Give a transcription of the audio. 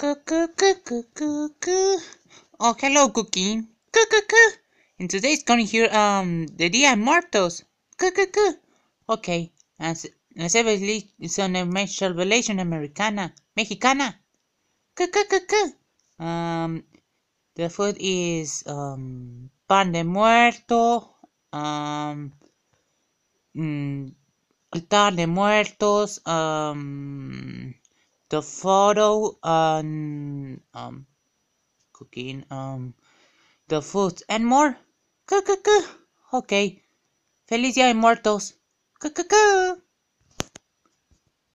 Coo, coo, coo, coo, coo, Oh, hello, Cookie. Coo, coo, coo. And today it's gonna hear, um, the Dia Muertos. Coo, coo, coo. Okay, as, as es una relation americana, mexicana. Coo, coo, coo, coo. Um, the food is, um, pan de muerto, um, mm, altar de muertos, um, the photo on um, um cooking um the food and more. Cuckoo. Okay. Feliz Día de Muertos. Cuckoo.